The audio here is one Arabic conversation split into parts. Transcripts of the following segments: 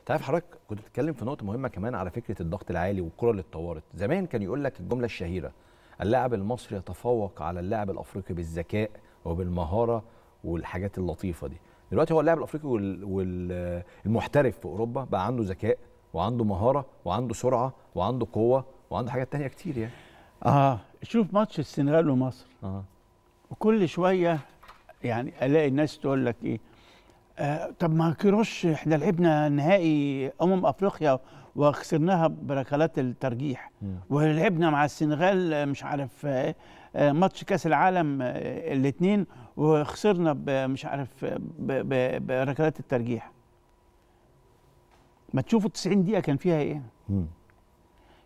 انت عارف حضرتك كنت بتتكلم في نقطه مهمه كمان على فكره الضغط العالي والكره اللي اتطورت زمان كان يقول لك الجمله الشهيره اللاعب المصري يتفوق على اللاعب الافريقي بالذكاء وبالمهاره والحاجات اللطيفه دي دلوقتي هو اللاعب الافريقي والمحترف في اوروبا بقى عنده ذكاء وعنده مهاره وعنده سرعه وعنده قوه وعنده حاجات تانية كتير يعني اه شوف ماتش السنغال ومصر اه وكل شويه يعني الاقي الناس تقول لك ايه طب ما كيروش احنا لعبنا نهائي امم افريقيا وخسرناها بركلات الترجيح ولعبنا مع السنغال مش عارف آه، ماتش كاس العالم آه، الاثنين وخسرنا مش عارف بركلات الترجيح ما تشوفوا 90 دقيقه كان فيها ايه مم.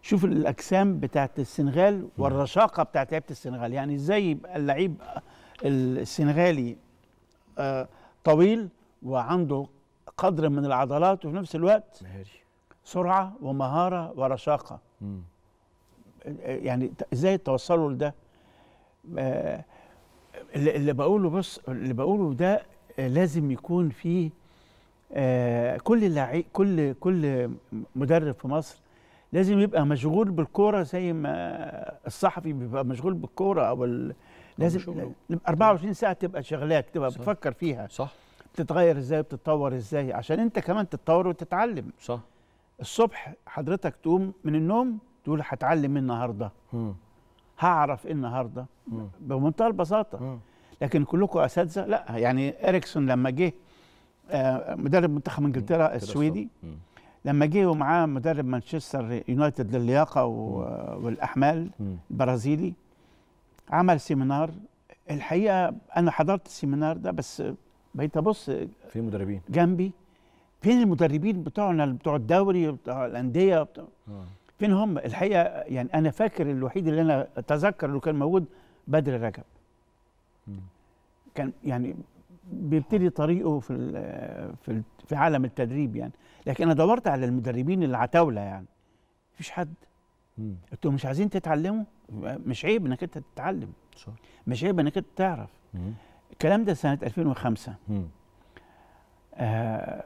شوف الاجسام بتاعت السنغال والرشاقه بتاعت لعيبه السنغال يعني ازاي اللعيب السنغالي آه، طويل وعنده قدر من العضلات وفي نفس الوقت مهاري. سرعه ومهاره ورشاقه مم. يعني ازاي توصلوا لده آه اللي بقوله بص اللي بقوله ده لازم يكون فيه آه كل لعيب كل كل مدرب في مصر لازم يبقى مشغول بالكوره زي ما الصحفي بيبقى مشغول بالكوره او لازم 24 ساعه تبقى شغلاك تبقى صح. بتفكر فيها صح بتتغير ازاي وبتتطور ازاي عشان انت كمان تتطور وتتعلم صح الصبح حضرتك تقوم من النوم تقول هتعلم ايه النهارده هعرف ايه النهارده بمنتهى البساطه م. لكن كلكم اساتذه لا يعني اريكسون لما جه آه، مدرب منتخب انجلترا السويدي لما جه ومعاه مدرب مانشستر يونايتد للياقه والاحمال البرازيلي عمل سيمينار الحقيقه انا حضرت السيمينار ده بس بقيت ابص في مدربين جنبي فين المدربين بتوعنا بتوع الدوري بتوع الانديه بتوع آه. فين هم؟ الحقيقه يعني انا فاكر الوحيد اللي انا اتذكر اللي كان موجود بدر رجب. كان يعني بيبتدي طريقه في في في عالم التدريب يعني، لكن انا دورت على المدربين العتاوله يعني. مفيش حد. انتوا مش عايزين تتعلموا؟ مش عيب انك انت تتعلم. صح. مش عيب انك انت تعرف. مم. الكلام ده سنه 2005 آه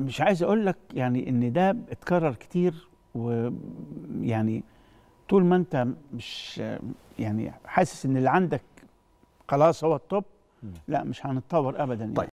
مش عايز اقول لك يعني ان ده اتكرر كتير ويعني طول ما انت مش يعني حاسس ان اللي عندك خلاص هو التوب لا مش هنتطور ابدا يعني. طيب. يعني.